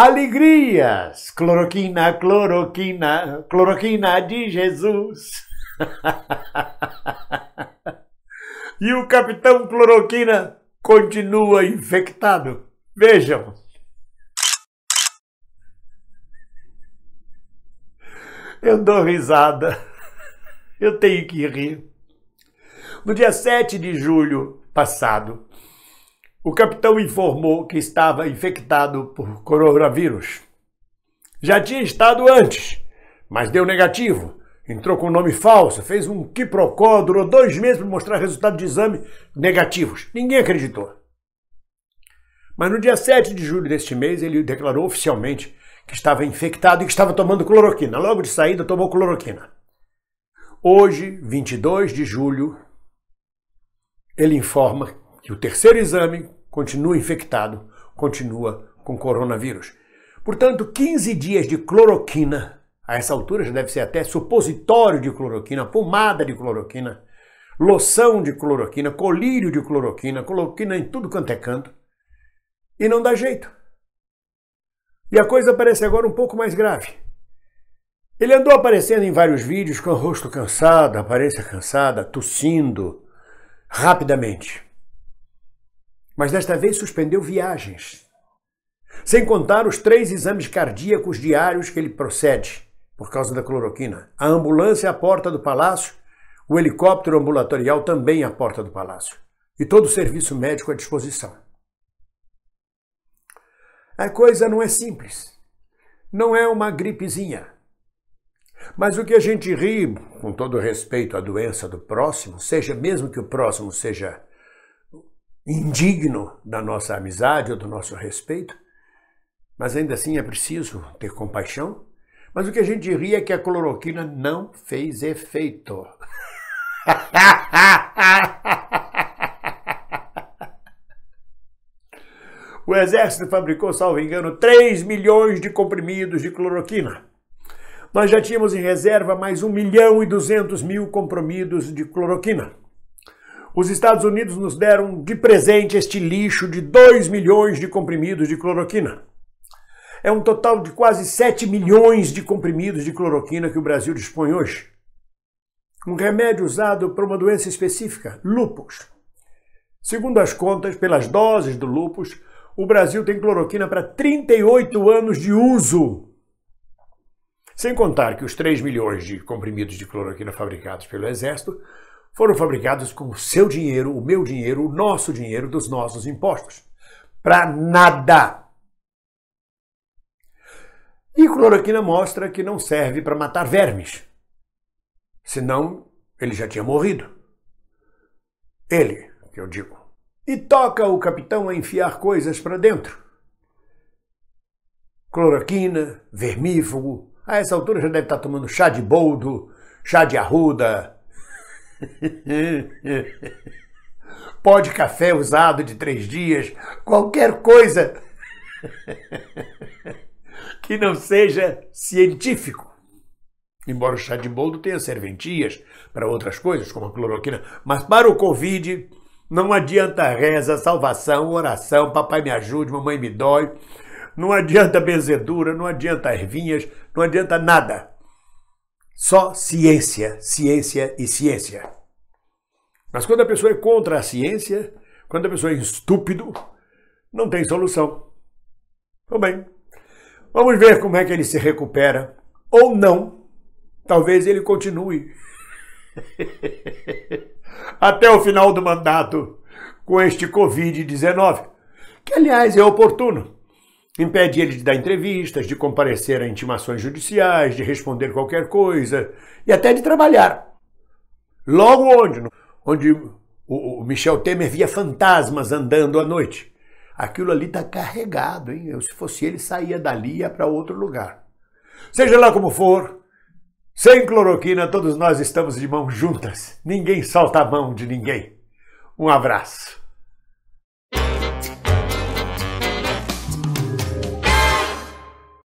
alegrias, cloroquina, cloroquina, cloroquina de Jesus. e o capitão cloroquina continua infectado. Vejam. Eu dou risada. Eu tenho que rir. No dia 7 de julho passado, o capitão informou que estava infectado por coronavírus. Já tinha estado antes, mas deu negativo. Entrou com nome falso, fez um quiprocó, durou dois meses para mostrar resultado de exame negativos. Ninguém acreditou. Mas no dia 7 de julho deste mês, ele declarou oficialmente que estava infectado e que estava tomando cloroquina. Logo de saída, tomou cloroquina. Hoje, 22 de julho, ele informa que o terceiro exame continua infectado, continua com coronavírus. Portanto, 15 dias de cloroquina, a essa altura já deve ser até supositório de cloroquina, pomada de cloroquina, loção de cloroquina, colírio de cloroquina, cloroquina em tudo quanto é canto, e não dá jeito. E a coisa parece agora um pouco mais grave. Ele andou aparecendo em vários vídeos com o rosto cansado, aparência cansada, tossindo rapidamente mas desta vez suspendeu viagens. Sem contar os três exames cardíacos diários que ele procede, por causa da cloroquina. A ambulância à porta do palácio, o helicóptero ambulatorial também à porta do palácio. E todo o serviço médico à disposição. A coisa não é simples. Não é uma gripezinha. Mas o que a gente ri, com todo respeito à doença do próximo, seja mesmo que o próximo seja indigno da nossa amizade ou do nosso respeito, mas ainda assim é preciso ter compaixão. Mas o que a gente diria é que a cloroquina não fez efeito. o exército fabricou, salvo engano, 3 milhões de comprimidos de cloroquina. Nós já tínhamos em reserva mais 1 milhão e 200 mil comprimidos de cloroquina. Os Estados Unidos nos deram de presente este lixo de 2 milhões de comprimidos de cloroquina. É um total de quase 7 milhões de comprimidos de cloroquina que o Brasil dispõe hoje. Um remédio usado para uma doença específica, lupus. Segundo as contas, pelas doses do lupus, o Brasil tem cloroquina para 38 anos de uso. Sem contar que os 3 milhões de comprimidos de cloroquina fabricados pelo Exército foram fabricados com o seu dinheiro, o meu dinheiro, o nosso dinheiro, dos nossos impostos. Para nada! E cloroquina mostra que não serve para matar vermes. Senão, ele já tinha morrido. Ele, que eu digo. E toca o capitão a enfiar coisas para dentro. Cloroquina, vermífugo. A essa altura já deve estar tá tomando chá de boldo, chá de arruda, Pó de café usado de três dias, qualquer coisa que não seja científico. Embora o chá de boldo tenha serventias para outras coisas, como a cloroquina, mas para o Covid não adianta reza, salvação, oração, papai me ajude, mamãe me dói, não adianta benzedura, não adianta ervinhas, não adianta nada. Só ciência, ciência e ciência. Mas quando a pessoa é contra a ciência, quando a pessoa é estúpido, não tem solução. Tudo bem. Vamos ver como é que ele se recupera ou não. Talvez ele continue até o final do mandato com este Covid-19, que aliás é oportuno impede ele de dar entrevistas, de comparecer a intimações judiciais, de responder qualquer coisa e até de trabalhar. Logo onde? Onde o, Michel Temer via fantasmas andando à noite. Aquilo ali está carregado, hein? Eu, se fosse ele, saía dali e ia para outro lugar. Seja lá como for, sem cloroquina, todos nós estamos de mãos juntas. Ninguém solta a mão de ninguém. Um abraço.